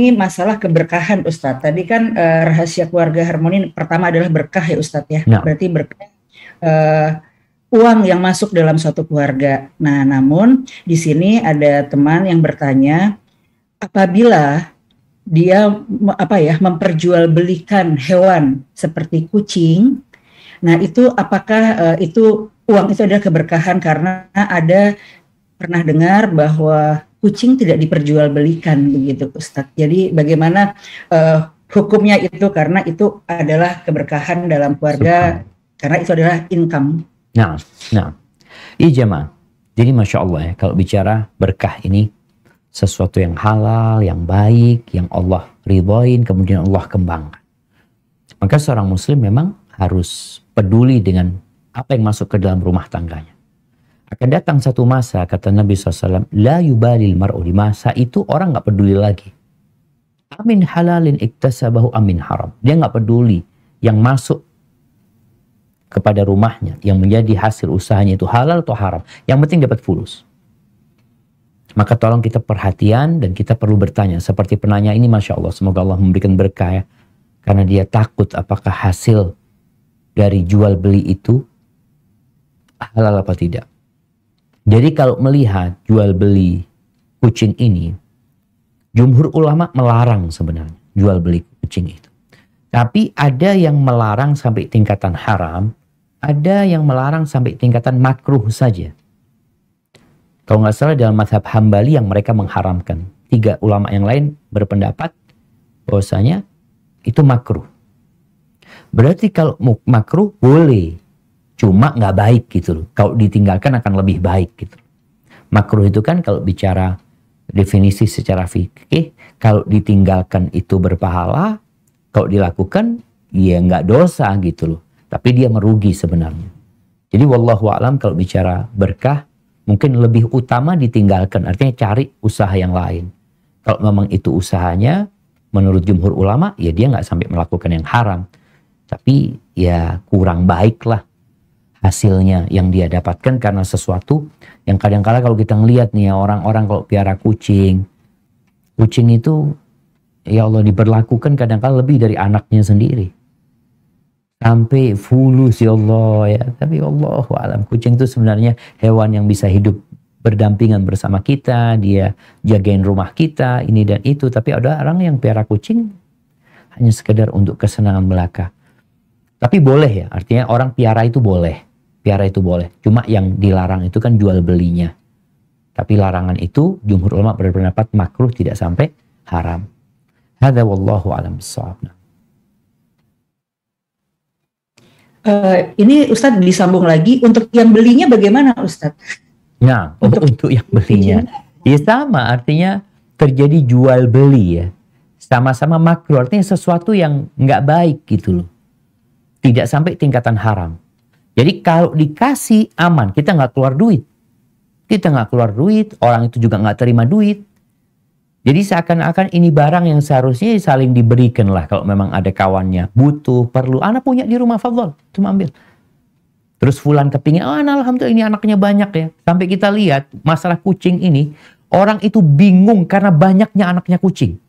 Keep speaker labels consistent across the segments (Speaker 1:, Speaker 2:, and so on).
Speaker 1: ini masalah keberkahan Ustadz. Tadi kan uh, rahasia keluarga harmoni pertama adalah berkah ya Ustadz ya. ya. Berarti berkah uh, uang yang masuk dalam suatu keluarga. Nah, namun di sini ada teman yang bertanya apabila dia apa ya memperjualbelikan hewan seperti kucing. Nah, itu apakah uh, itu uang itu adalah keberkahan karena ada pernah dengar bahwa kucing tidak diperjualbelikan begitu Ustadz. Jadi bagaimana uh, hukumnya itu karena itu adalah keberkahan dalam keluarga karena itu adalah income.
Speaker 2: Nah, nah. Iya jemaah. Jadi Masya Allah ya, kalau bicara berkah ini sesuatu yang halal, yang baik, yang Allah ridhoin, kemudian Allah kembangkan. Maka seorang muslim memang harus peduli dengan apa yang masuk ke dalam rumah tangganya. Akan datang satu masa, kata Nabi SAW, La yubalil mar'u di masa itu orang nggak peduli lagi. Amin halalin iktasabahu amin haram. Dia nggak peduli yang masuk kepada rumahnya, yang menjadi hasil usahanya itu halal atau haram. Yang penting dapat fulus. Maka tolong kita perhatian dan kita perlu bertanya. Seperti penanya ini Masya Allah, semoga Allah memberikan berkah ya. Karena dia takut apakah hasil dari jual beli itu halal apa tidak. Jadi kalau melihat jual beli kucing ini, jumhur ulama melarang sebenarnya jual beli kucing itu. Tapi ada yang melarang sampai tingkatan haram, ada yang melarang sampai tingkatan makruh saja. Kalau nggak salah dalam madhab hambali yang mereka mengharamkan. Tiga ulama yang lain berpendapat bahwasanya itu makruh. Berarti kalau makruh boleh cuma nggak baik gitu loh. Kalau ditinggalkan akan lebih baik gitu. Makruh itu kan kalau bicara definisi secara fikih, kalau ditinggalkan itu berpahala, kalau dilakukan ya nggak dosa gitu loh. Tapi dia merugi sebenarnya. Jadi wallahu alam kalau bicara berkah mungkin lebih utama ditinggalkan artinya cari usaha yang lain. Kalau memang itu usahanya menurut jumhur ulama ya dia nggak sampai melakukan yang haram. Tapi ya kurang baik lah hasilnya yang dia dapatkan karena sesuatu yang kadang-kala kalau kita ngelihat nih ya orang-orang kalau piara kucing kucing itu ya Allah diberlakukan kadang-kala lebih dari anaknya sendiri sampai fulus ya Allah ya tapi Allah alam kucing itu sebenarnya hewan yang bisa hidup berdampingan bersama kita dia jagain rumah kita ini dan itu tapi ada orang yang piara kucing hanya sekedar untuk kesenangan belaka tapi boleh ya artinya orang piara itu boleh Piara itu boleh. Cuma yang dilarang itu kan jual belinya. Tapi larangan itu jumhur ulama berpendapat makruh tidak sampai haram. Hada wallahu alam
Speaker 1: Uh, ini Ustadz disambung lagi untuk yang belinya bagaimana Ustadz?
Speaker 2: Nah untuk, untuk yang belinya, ya sama artinya terjadi jual beli ya, sama-sama makruh artinya sesuatu yang nggak baik gitu loh, tidak sampai tingkatan haram. Jadi kalau dikasih aman, kita nggak keluar duit. Kita nggak keluar duit, orang itu juga nggak terima duit. Jadi seakan-akan ini barang yang seharusnya saling diberikan lah kalau memang ada kawannya butuh perlu anak punya di rumah Fadol, cuma ambil. Terus Fulan kepingin, oh ah, anak alhamdulillah ini anaknya banyak ya. Sampai kita lihat masalah kucing ini orang itu bingung karena banyaknya anaknya kucing.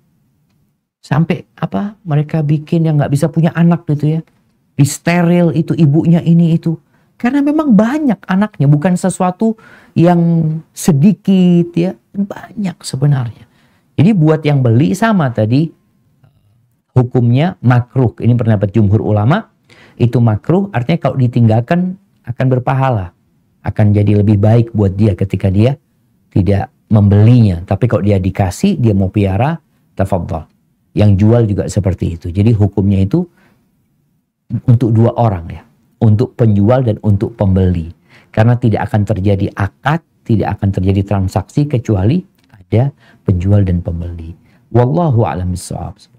Speaker 2: Sampai apa mereka bikin yang nggak bisa punya anak gitu ya steril itu ibunya ini itu karena memang banyak anaknya bukan sesuatu yang sedikit ya banyak sebenarnya jadi buat yang beli sama tadi hukumnya makruh ini pendapat jumhur ulama itu makruh artinya kalau ditinggalkan akan berpahala akan jadi lebih baik buat dia ketika dia tidak membelinya tapi kalau dia dikasih dia mau piara tafadhol yang jual juga seperti itu jadi hukumnya itu untuk dua orang ya, untuk penjual dan untuk pembeli. Karena tidak akan terjadi akad, tidak akan terjadi transaksi kecuali ada penjual dan pembeli. Wallahu a'lam bishawab.